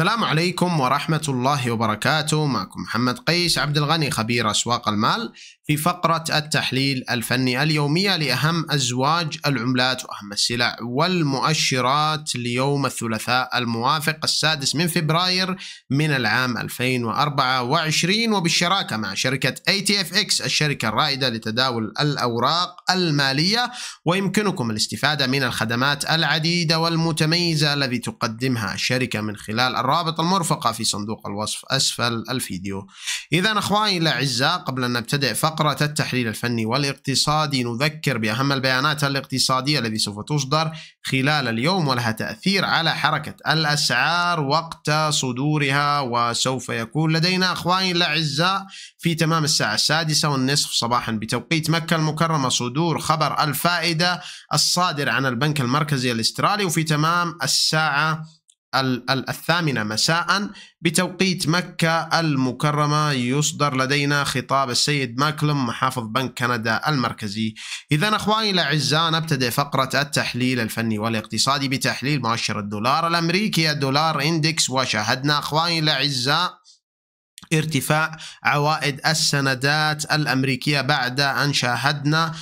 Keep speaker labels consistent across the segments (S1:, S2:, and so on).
S1: السلام عليكم ورحمة الله وبركاته معكم محمد قيس عبد الغني خبير أسواق المال في فقرة التحليل الفني اليومية لأهم أزواج العملات وأهم السلع والمؤشرات ليوم الثلاثاء الموافق السادس من فبراير من العام 2024 وبالشراكة مع شركة ATFX الشركة الرائدة لتداول الأوراق المالية ويمكنكم الاستفادة من الخدمات العديدة والمتميزة التي تقدمها الشركة من خلال الرابط المرفقة في صندوق الوصف أسفل الفيديو إذا أخواني الأعزاء قبل أن نبتدأ فقرة التحليل الفني والاقتصادي نذكر بأهم البيانات الاقتصادية التي سوف تصدر خلال اليوم ولها تأثير على حركة الأسعار وقت صدورها وسوف يكون لدينا أخواني الأعزاء في تمام الساعة السادسة والنصف صباحا بتوقيت مكة المكرمة صدور خبر الفائدة الصادر عن البنك المركزي الاسترالي وفي تمام الساعة الثامنة مساء بتوقيت مكة المكرمة يصدر لدينا خطاب السيد ماكلم محافظ بنك كندا المركزي إذا أخواني الأعزاء نبتدئ فقرة التحليل الفني والاقتصادي بتحليل مؤشر الدولار الأمريكي الدولار إندكس وشاهدنا أخواني الأعزاء ارتفاع عوائد السندات الأمريكية بعد أن شاهدنا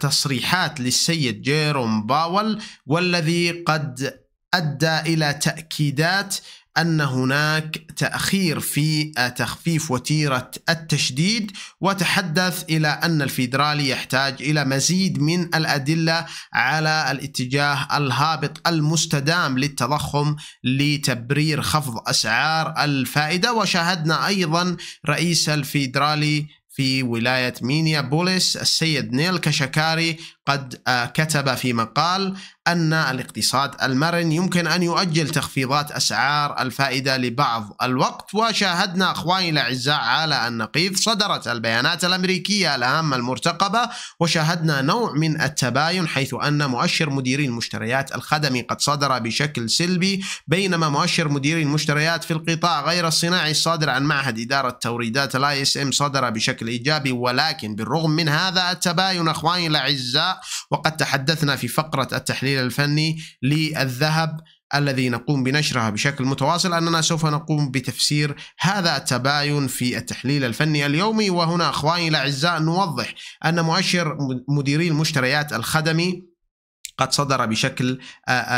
S1: تصريحات للسيد جيروم باول والذي قد ادى الى تاكيدات ان هناك تاخير في تخفيف وتيره التشديد وتحدث الى ان الفيدرالي يحتاج الى مزيد من الادله على الاتجاه الهابط المستدام للتضخم لتبرير خفض اسعار الفائده وشاهدنا ايضا رئيس الفيدرالي في ولاية مينيابوليس السيد نيل كشكاري قد آه، كتب في مقال أن الاقتصاد المرن يمكن أن يؤجل تخفيضات أسعار الفائدة لبعض الوقت وشاهدنا أخواني الأعزاء على النقيض صدرت البيانات الأمريكية الاهم المرتقبة وشاهدنا نوع من التباين حيث أن مؤشر مديري المشتريات الخدمي قد صدر بشكل سلبي بينما مؤشر مديري المشتريات في القطاع غير الصناعي الصادر عن معهد إدارة توريدات الاي اس ام صدر بشكل إيجابي ولكن بالرغم من هذا التباين أخواني الأعزاء وقد تحدثنا في فقرة التحليل الفني للذهب الذي نقوم بنشرها بشكل متواصل أننا سوف نقوم بتفسير هذا التباين في التحليل الفني اليومي وهنا أخواني الأعزاء نوضح أن مؤشر مديري المشتريات الخدمي قد صدر بشكل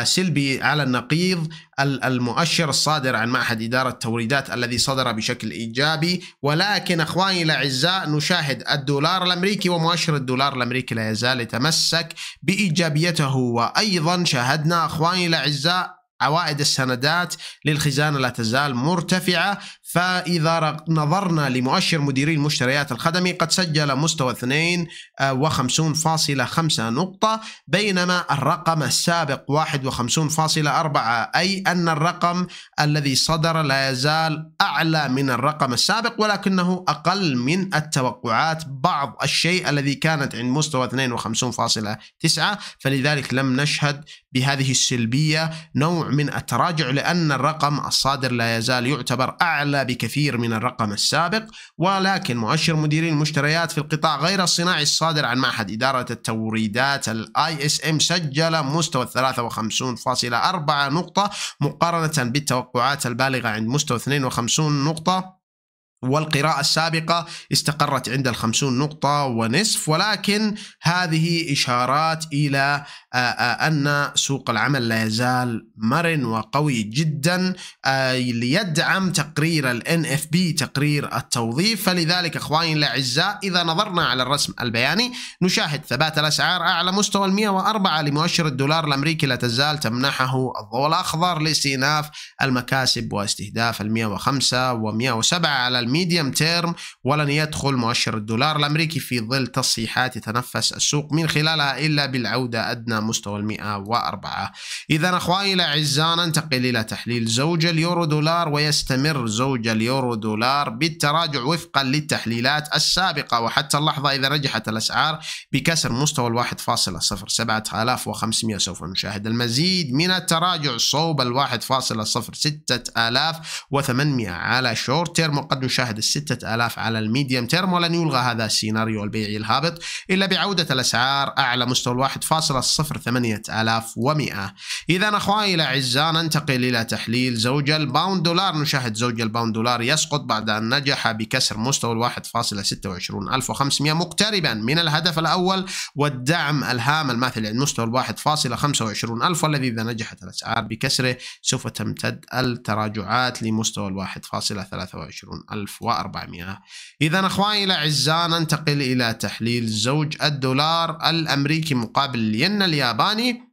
S1: سلبي على النقيض المؤشر الصادر عن معهد إدارة التوريدات الذي صدر بشكل إيجابي ولكن أخواني الأعزاء نشاهد الدولار الأمريكي ومؤشر الدولار الأمريكي لا يزال يتمسك بإيجابيته وأيضا شاهدنا أخواني الأعزاء عوائد السندات للخزانة لا تزال مرتفعة فإذا نظرنا لمؤشر مديري المشتريات الخدمي قد سجل مستوى 52.5 آه، نقطة بينما الرقم السابق 51.4 أي أن الرقم الذي صدر لا يزال أعلى من الرقم السابق ولكنه أقل من التوقعات بعض الشيء الذي كانت عند مستوى 52.9 فلذلك لم نشهد بهذه السلبية نوع من التراجع لأن الرقم الصادر لا يزال يعتبر أعلى بكثير من الرقم السابق ولكن مؤشر مديري المشتريات في القطاع غير الصناعي الصادر عن معهد إدارة التوريدات الـ ISM سجل مستوى 53.4 نقطة مقارنة بالتوقعات البالغة عند مستوى 52 نقطة والقراءة السابقة استقرت عند الخمسون نقطة ونصف ولكن هذه إشارات إلى أن سوق العمل لا يزال مرن وقوي جدا ليدعم تقرير الـ NFP تقرير التوظيف فلذلك أخواني الأعزاء إذا نظرنا على الرسم البياني نشاهد ثبات الأسعار أعلى مستوى المية 104 لمؤشر الدولار الأمريكي لا تزال تمنحه الضوء الأخضر لاستئناف المكاسب واستهداف المية 105 و 107 على الميديم تيرم ولن يدخل مؤشر الدولار الأمريكي في ظل تصحيحات يتنفس السوق من خلالها إلا بالعودة أدنى مستوى ال 104 إذا أخواني الأعزاء ننتقل إلى تحليل زوج اليورو دولار ويستمر زوج اليورو دولار بالتراجع وفقا للتحليلات السابقة وحتى اللحظة إذا نجحت الأسعار بكسر مستوى ال 1.07500 سوف نشاهد المزيد من التراجع صوب ال 1.06800 على شورت تيرم وقد نشاهد يشاهد الستة آلاف على الميديم تيرم ولن يلغى هذا السيناريو البيعي الهابط إلا بعودة الأسعار أعلى مستوى الواحد فاصلة صفر ثمانية آلاف ومئة إذا أخواني الأعزاء ننتقل إلى تحليل زوج الباوند دولار نشاهد زوج الباوند دولار يسقط بعد أن نجح بكسر مستوى الواحد فاصلة ستة وعشرون ألف وخمسمائة مقتربا من الهدف الأول والدعم الهام الماثل عند مستوى الواحد فاصلة خمسة وعشرون ألف والذي إذا نجحت الأسعار بكسره سوف تمتد التراجعات لمستوى الواحد فاصلة ثلاثة وعشرون ألف 1400 إذا أخواني الأعزاء ننتقل إلى تحليل زوج الدولار الأمريكي مقابل الين الياباني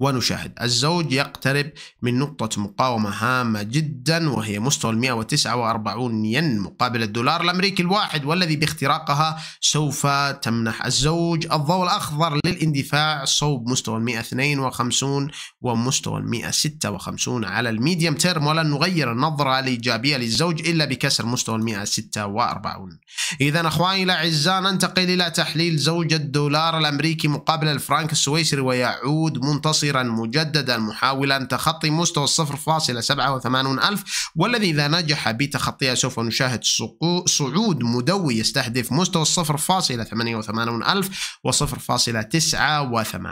S1: ونشاهد الزوج يقترب من نقطة مقاومة هامة جدا وهي مستوى 149 ين مقابل الدولار الأمريكي الواحد والذي باختراقها سوف تمنح الزوج الضوء الأخضر للاندفاع صوب مستوى 152 ومستوى 156 على الميديم تيرم ولن نغير النظرة الإيجابية للزوج إلا بكسر مستوى 146 إذا أخواني الأعزاء ننتقل إلى تحليل زوج الدولار الأمريكي مقابل الفرنك السويسري ويعود منتصر مصيرا مجددا محاولا تخطي مستوى 0.87 ألف والذي إذا نجح بتخطيها سوف نشاهد صعود مدوي يستهدف مستوى 0.88 ألف و 0.89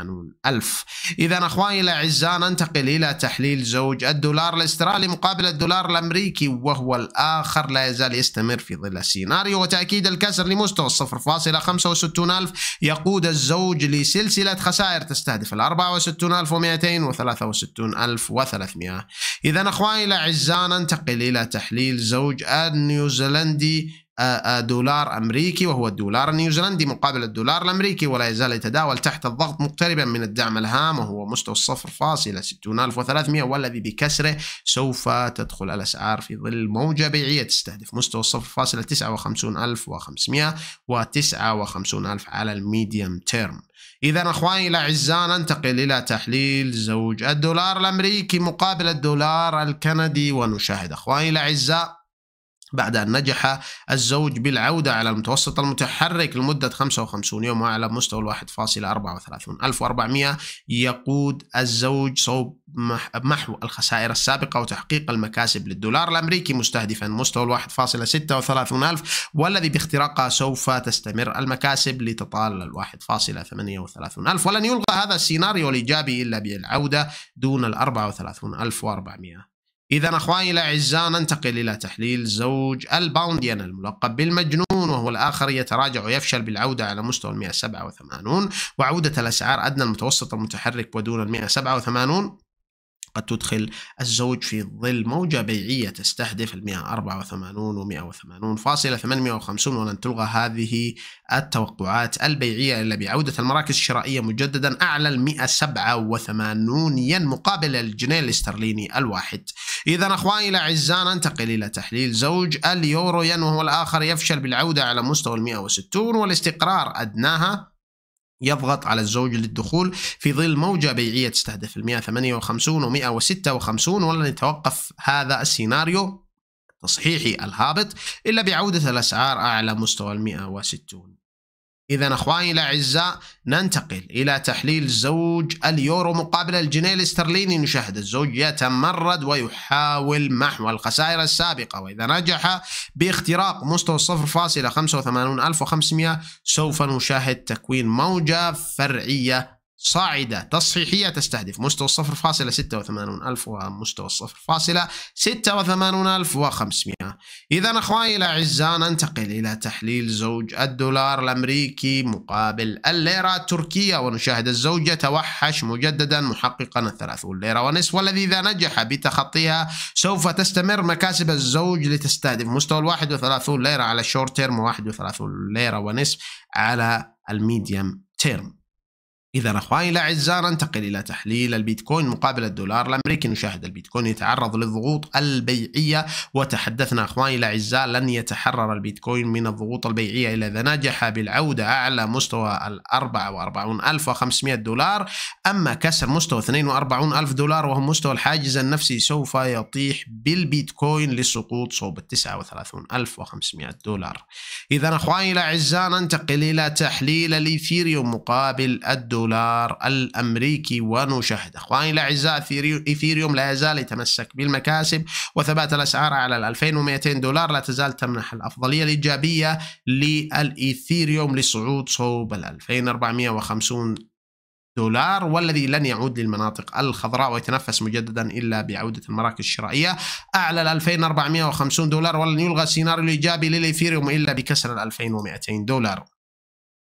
S1: ألف إذا أخواني الأعزاء ننتقل إلى تحليل زوج الدولار الاسترالي مقابل الدولار الأمريكي وهو الآخر لا يزال يستمر في ظل السيناريو وتأكيد الكسر لمستوى 0.65 ألف يقود الزوج لسلسلة خسائر تستهدف 64 ألف 1263300 إذا أخواني الأعزاء ننتقل إلى تحليل زوج النيوزيلندي آه، آه، دولار أمريكي وهو الدولار النيوزيلندي مقابل الدولار الأمريكي ولا يزال يتداول تحت الضغط مقتربا من الدعم الهام وهو مستوى الصفر فاصلة 60300 والذي بكسره سوف تدخل الأسعار في ظل موجة بيعية تستهدف مستوى الصفر فاصلة 59500 و59000 على الميديم تيرم إذا أخواني الأعزاء ننتقل إلى تحليل زوج الدولار الأمريكي مقابل الدولار الكندي ونشاهد أخواني الأعزاء بعد أن نجح الزوج بالعودة على المتوسط المتحرك لمدة 55 يوم وعلى مستوى 1.34 1400 يقود الزوج صوب محو الخسائر السابقة وتحقيق المكاسب للدولار الأمريكي مستهدفا مستوى 1.36 ألف والذي باختراقها سوف تستمر المكاسب لتطال 1.38 ألف ولن يلغى هذا السيناريو الإيجابي إلا بالعودة دون ال 34 ألف 400 إذا أخواني الأعزاء ننتقل إلى تحليل زوج الباونديان الملقب بالمجنون وهو الآخر يتراجع ويفشل بالعودة على مستوى 187 وعودة الأسعار أدنى المتوسط المتحرك ودون 187 قد تدخل الزوج في ظل موجة بيعية تستهدف ال 184 و 180 فاصلة 850 ولن تلغى هذه التوقعات البيعية إلا بعودة المراكز الشرائية مجددا أعلى ال 187 ين مقابل الجنيه الاسترليني الواحد إذا أخواني الأعزاء ننتقل إلى تحليل زوج اليورو ين وهو الآخر يفشل بالعودة على مستوى ال 160 والاستقرار أدناها يضغط على الزوج للدخول في ظل موجة بيعية تستهدف ال 158 و 156 ولن يتوقف هذا السيناريو تصحيحي الهابط إلا بعودة الأسعار أعلى مستوى ال 160 إذا أخواني الأعزاء ننتقل إلى تحليل زوج اليورو مقابل الجنيه الاسترليني نشاهد الزوج يتمرد ويحاول محو الخسائر السابقة وإذا نجح باختراق مستوى 0.85500 سوف نشاهد تكوين موجة فرعية صاعدة تصحيحية تستهدف مستوى الصفر فاصلة ستة وثمانون ألف ومستوى الصفر فاصلة ستة وثمانون ألف وخمسمائة إذا أخواني الأعزاء ننتقل إلى تحليل زوج الدولار الأمريكي مقابل الليرة التركية ونشاهد الزوج يتوحش مجددا محققا الثلاثون ليرة ونصف والذي إذا نجح بتخطيها سوف تستمر مكاسب الزوج لتستهدف مستوى الواحد وثلاثون ليرة على الشورت تيرم وواحد وثلاثون ليرة ونصف على الميديم تيرم إذا أخواني الأعزاء ننتقل إلى تحليل البيتكوين مقابل الدولار الأمريكي نشاهد البيتكوين يتعرض للضغوط البيعية وتحدثنا أخواني الأعزاء لن يتحرر البيتكوين من الضغوط البيعية إلا إذا نجح بالعودة أعلى مستوى ال 44500 دولار أما كسر مستوى 42000 دولار وهو مستوى الحاجز النفسي سوف يطيح بالبيتكوين للسقوط صوب ال 39500 دولار إذا أخواني الأعزاء ننتقل إلى تحليل الإيثيريوم مقابل الدولار الدولار الأمريكي ونشاهد أخواني الأعزاء إيثيريوم لا يزال يتمسك بالمكاسب وثبات الأسعار على ال 2200 دولار لا تزال تمنح الأفضلية الإيجابية للإيثيريوم لصعود صوب ال 2450 دولار والذي لن يعود للمناطق الخضراء ويتنفس مجددا الا بعوده المراكز الشرائيه اعلى ال 2450 دولار ولن يلغى السيناريو الايجابي للايثيريوم الا بكسر ال 2200 دولار.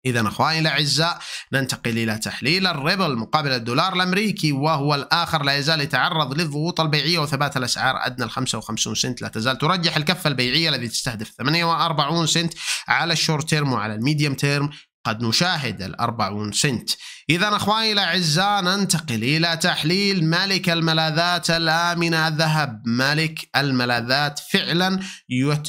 S1: إذا أخواني الأعزاء ننتقل إلى تحليل الريبل مقابل الدولار الأمريكي وهو الآخر لا يزال يتعرض للضغوط البيعية وثبات الأسعار أدنى ال 55 سنت لا تزال ترجح الكفة البيعية التي تستهدف 48 سنت على الشورت تيرم وعلى الميديم تيرم قد نشاهد الأربعون سنت إذا أخواني الأعزاء ننتقل إلى تحليل ملك الملاذات الآمنة الذهب ملك الملاذات فعلا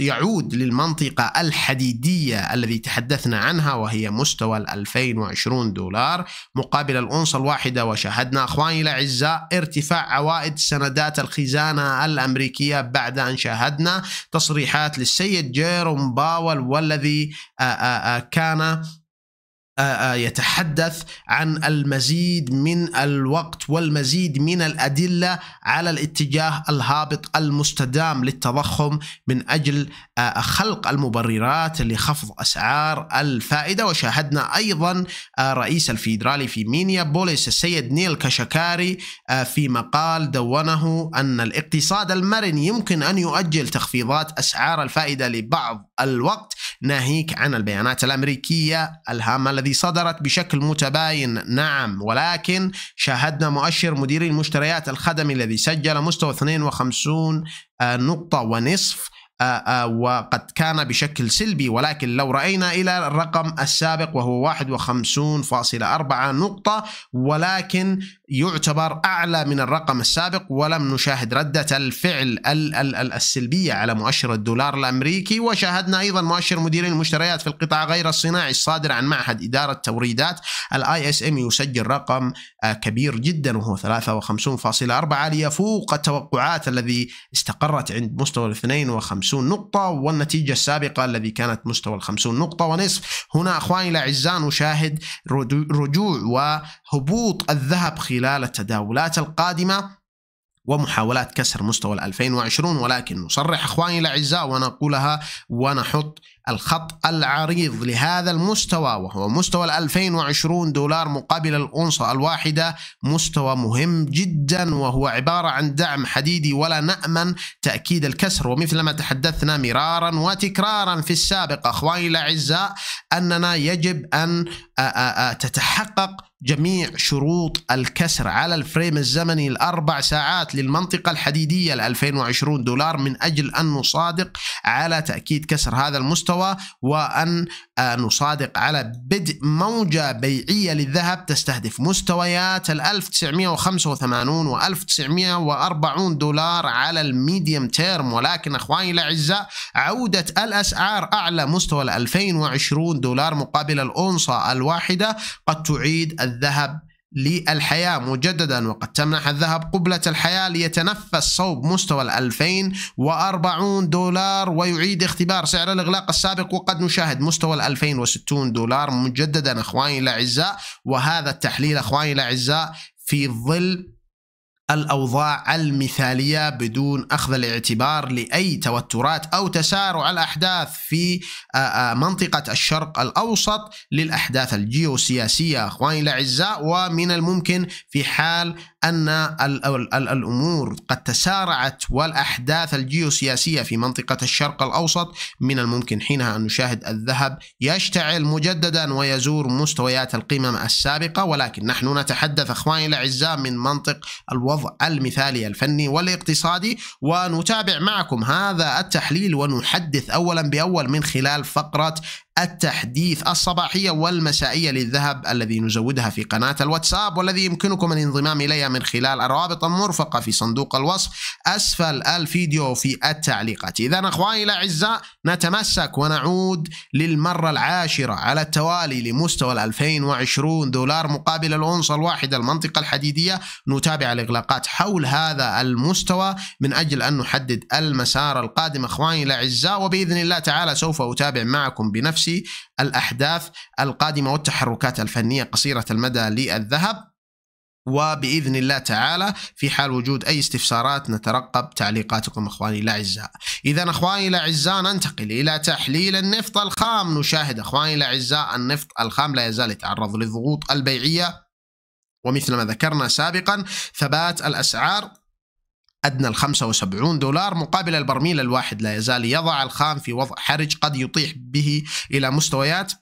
S1: يعود للمنطقة الحديدية الذي تحدثنا عنها وهي مستوى ال 2020 دولار مقابل الأونصة الواحدة وشاهدنا أخواني الأعزاء ارتفاع عوائد سندات الخزانة الأمريكية بعد أن شاهدنا تصريحات للسيد جيروم باول والذي كان آه، آه، يتحدث عن المزيد من الوقت والمزيد من الأدلة على الاتجاه الهابط المستدام للتضخم من أجل آه، خلق المبررات لخفض أسعار الفائدة وشاهدنا أيضا رئيس الفيدرالي في مينيابوليس السيد نيل كشكاري في مقال دونه أن الاقتصاد المرن يمكن أن يؤجل تخفيضات أسعار الفائدة لبعض الوقت ناهيك عن البيانات الأمريكية الهامة الذي صدرت بشكل متباين نعم ولكن شاهدنا مؤشر مديري المشتريات الخدمي الذي سجل مستوى 52 آه، نقطة ونصف آه، آه، وقد كان بشكل سلبي ولكن لو رأينا إلى الرقم السابق وهو 51.4 نقطة ولكن يعتبر أعلى من الرقم السابق ولم نشاهد ردة الفعل السلبية على مؤشر الدولار الأمريكي وشاهدنا أيضا مؤشر مديرين المشتريات في القطاع غير الصناعي الصادر عن معهد إدارة توريدات الاي اس ام يسجل رقم آه، كبير جدا وهو 53.4 ليفوق التوقعات الذي استقرت عند مستوى 52 50 نقطة والنتيجة السابقة الذي كانت مستوى ال 50 نقطة ونصف هنا أخواني الأعزاء نشاهد رجوع وهبوط الذهب خلال التداولات القادمة ومحاولات كسر مستوى 2020 ولكن نصرح اخواني الاعزاء ونقولها ونحط الخط العريض لهذا المستوى وهو مستوى 2020 دولار مقابل الأونصة الواحدة مستوى مهم جدا وهو عبارة عن دعم حديدي ولا نأمن تأكيد الكسر ومثلما تحدثنا مرارا وتكرارا في السابق أخواني الأعزاء أننا يجب أن تتحقق جميع شروط الكسر على الفريم الزمني الأربع ساعات للمنطقة الحديدية ل 2020 دولار من أجل أن نصادق على تأكيد كسر هذا المستوى وأن آه، نصادق على بدء موجة بيعية للذهب تستهدف مستويات ال 1985 و 1940 دولار على الميديم تيرم ولكن أخواني الأعزاء عودة الأسعار أعلى مستوى ال 2020 دولار مقابل الأونصة الواحدة قد تعيد الذهب للحياة مجددا وقد تمنح الذهب قبلة الحياة ليتنفس صوب مستوى الألفين وأربعون دولار ويعيد اختبار سعر الإغلاق السابق وقد نشاهد مستوى الألفين وستون دولار مجددا أخواني الأعزاء وهذا التحليل أخواني الأعزاء في ظل الأوضاع المثالية بدون أخذ الاعتبار لأي توترات أو تسارع الأحداث في آه، آه، منطقة الشرق الأوسط للأحداث الجيوسياسية أخواني الأعزاء ومن الممكن في حال أن الأمور قد تسارعت والأحداث الجيوسياسية في منطقة الشرق الأوسط من الممكن حينها أن نشاهد الذهب يشتعل مجددا ويزور مستويات القمم السابقة ولكن نحن نتحدث أخواني الأعزاء من منطق الو الوضع المثالي الفني والاقتصادي ونتابع معكم هذا التحليل ونحدث اولا باول من خلال فقره التحديث الصباحية والمسائية للذهب الذي نزودها في قناة الواتساب والذي يمكنكم الانضمام إليها من خلال الروابط المرفقة في صندوق الوصف أسفل الفيديو في التعليقات إذا أخواني الأعزاء نتمسك ونعود للمرة العاشرة على التوالي لمستوى ال 2020 دولار مقابل الأونصة الواحدة المنطقة الحديدية نتابع الإغلاقات حول هذا المستوى من أجل أن نحدد المسار القادم أخواني الأعزاء وبإذن الله تعالى سوف أتابع معكم بنفس نفس الأحداث القادمة والتحركات الفنية قصيرة المدى للذهب وبإذن الله تعالى في حال وجود أي استفسارات نترقب تعليقاتكم أخواني الأعزاء إذا أخواني الأعزاء ننتقل إلى تحليل النفط الخام نشاهد أخواني الأعزاء النفط الخام لا يزال يتعرض للضغوط البيعية ومثل ما ذكرنا سابقا ثبات الأسعار أدنى ال 75 دولار مقابل البرميل الواحد لا يزال يضع الخام في وضع حرج قد يطيح به إلى مستويات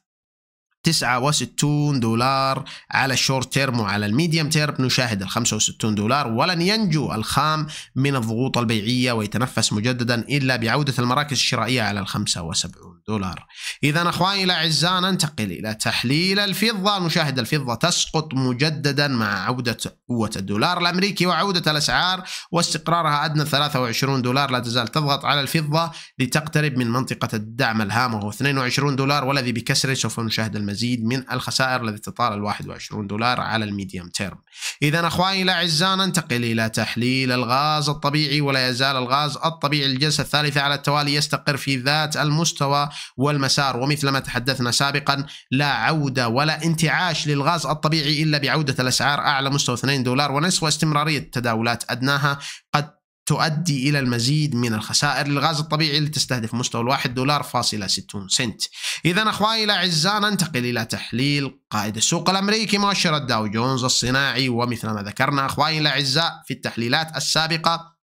S1: 69 دولار على الشورت تيرم وعلى الميديم تيرم نشاهد ال 65 دولار ولن ينجو الخام من الضغوط البيعية ويتنفس مجددا إلا بعودة المراكز الشرائية على ال 75 دولار إذا أخواني الأعزاء ننتقل إلى تحليل الفضة نشاهد الفضة تسقط مجددا مع عودة قوة الدولار الأمريكي وعودة الأسعار واستقرارها أدنى 23 دولار لا تزال تضغط على الفضة لتقترب من منطقة الدعم الهام وهو 22 دولار والذي بكسره سوف نشاهد الم المزيد من الخسائر الذي تطال ال 21 دولار على الميديم تيرم. إذا أخواني الأعزاء ننتقل إلى تحليل الغاز الطبيعي ولا يزال الغاز الطبيعي الجلسة الثالثة على التوالي يستقر في ذات المستوى والمسار ومثلما تحدثنا سابقا لا عودة ولا انتعاش للغاز الطبيعي إلا بعودة الأسعار أعلى مستوى 2 دولار ونصف واستمرارية تداولات أدناها قد تؤدي إلى المزيد من الخسائر للغاز الطبيعي اللي تستهدف مستوى الواحد دولار فاصلة ستون سنت إذا أخواني الأعزاء ننتقل إلى تحليل قائد السوق الأمريكي مؤشر الداو جونز الصناعي ومثل ما ذكرنا أخواني الأعزاء في التحليلات السابقة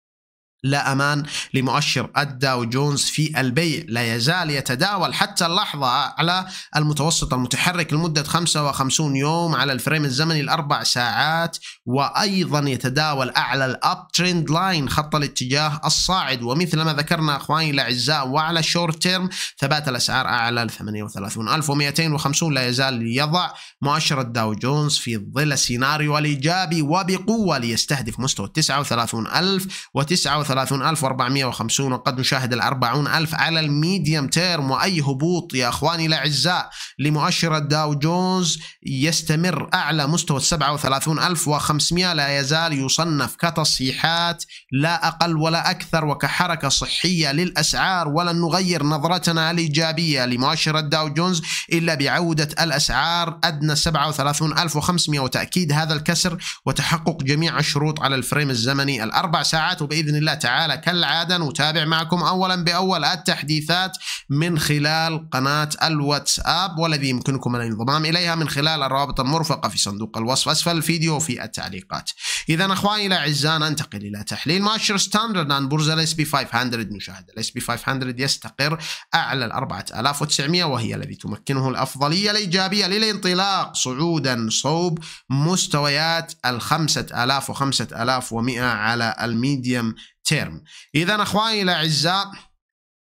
S1: لا أمان لمؤشر الداو جونز في البيع لا يزال يتداول حتى اللحظة على المتوسط المتحرك لمدة 55 يوم على الفريم الزمني الأربع ساعات وأيضا يتداول أعلى الأب تريند لاين خط الاتجاه الصاعد ومثل ما ذكرنا أخواني الأعزاء وعلى شورت تيرم ثبات الأسعار أعلى ل 38250 لا يزال يضع مؤشر الداو جونز في ظل السيناريو الإيجابي وبقوة ليستهدف مستوى 39000 39039 30450 وقد نشاهد ال 40000 على الميديم تيرم واي هبوط يا اخواني الاعزاء لمؤشر الداو جونز يستمر اعلى مستوى ال 37500 لا يزال يصنف كتصحيحات لا اقل ولا اكثر وكحركه صحيه للاسعار ولن نغير نظرتنا الايجابيه لمؤشر الداو جونز الا بعوده الاسعار ادنى 37500 وتاكيد هذا الكسر وتحقق جميع الشروط على الفريم الزمني الاربع ساعات وباذن الله تعالى كالعادة نتابع معكم أولا بأول التحديثات من خلال قناة الواتساب والذي يمكنكم الانضمام إليها من خلال الروابط المرفقة في صندوق الوصف أسفل الفيديو في التعليقات إذا أخواني الأعزاء ننتقل إلى تحليل مؤشر ستاندرد عن بورصة الاس بي 500 نشاهد الاس بي 500 يستقر أعلى ال 4900 وهي الذي تمكنه الأفضلية الإيجابية للانطلاق صعودا صوب مستويات ال 5000 و 5100 على الميديم تيرم اذا اخواني الاعزاء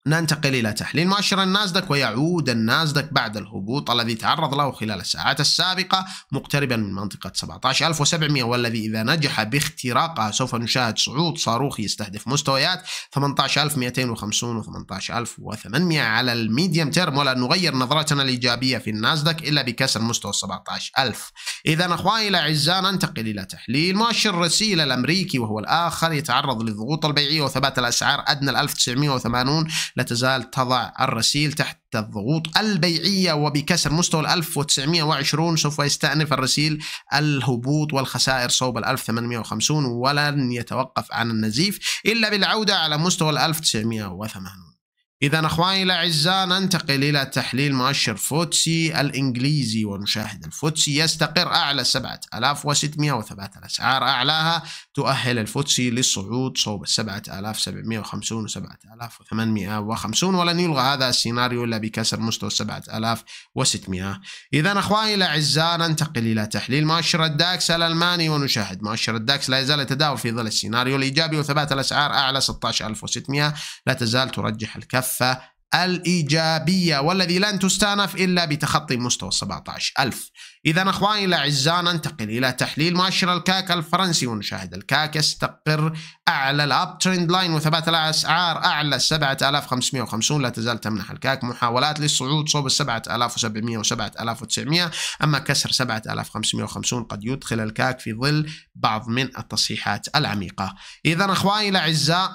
S1: ننتقل إلى تحليل مؤشر النازدك ويعود النازدك بعد الهبوط الذي تعرض له خلال الساعات السابقة مقتربا من منطقة 17700 والذي إذا نجح باختراقها سوف نشاهد صعود صاروخي يستهدف مستويات 18250 و 18800 على الميديم تيرم ولا نغير نظرتنا الإيجابية في النازدك إلا بكسر مستوى 17000 إذا أخواني الأعزاء ننتقل إلى تحليل مؤشر الرسيل الأمريكي وهو الآخر يتعرض للضغوط البيعية وثبات الأسعار أدنى 1980 لا تزال تضع الرسيل تحت الضغوط البيعية وبكسر مستوى 1920 سوف يستأنف الرسيل الهبوط والخسائر صوب 1850 ولن يتوقف عن النزيف إلا بالعودة على مستوى 1980 إذا أخواني الأعزاء ننتقل إلى تحليل مؤشر فوتسي الإنجليزي ونشاهد الفوتسي يستقر أعلى 7603 الأسعار أعلاها تؤهل الفوتسي للصعود صوب 7750 و 7850 ولن يلغى هذا السيناريو إلا بكسر مستوى 7600 إذا أخواني الأعزاء ننتقل إلى تحليل مؤشر الداكس الألماني ونشاهد مؤشر الداكس لا يزال يتداول في ظل السيناريو الإيجابي وثبات الأسعار أعلى 16600 لا تزال ترجح الكف الكفة الإيجابية والذي لن تستانف إلا بتخطي مستوى 17000 إذا أخواني الأعزاء ننتقل إلى تحليل مؤشر الكاك الفرنسي ونشاهد الكاك يستقر أعلى الأب تريند لاين وثبات الأسعار أعلى 7550 لا تزال تمنح الكاك محاولات للصعود صوب 7700 و 7900 أما كسر 7550 قد يدخل الكاك في ظل بعض من التصحيحات العميقة إذا أخواني الأعزاء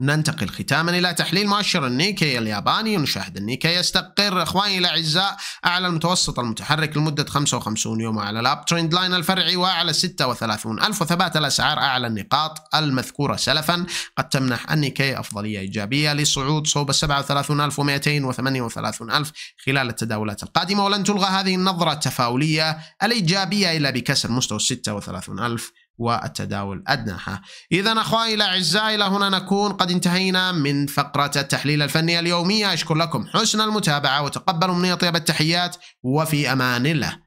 S1: ننتقل ختاما إلى تحليل مؤشر النيكي الياباني ونشاهد النيكي يستقر إخواني الأعزاء أعلى المتوسط المتحرك لمدة 55 يوم على الأب تريند لاين الفرعي وأعلى 36 ألف وثبات الأسعار أعلى النقاط المذكورة سلفا قد تمنح النيكي أفضلية إيجابية لصعود صوب 37238 ألف خلال التداولات القادمة ولن تلغى هذه النظرة التفاؤلية الإيجابية إلا بكسر مستوى 36 ألف والتداول أدناها إذا أخواني الأعزاء إلى هنا نكون قد انتهينا من فقرة التحليل الفني اليومية أشكر لكم حسن المتابعة وتقبلوا مني طيب التحيات وفي أمان الله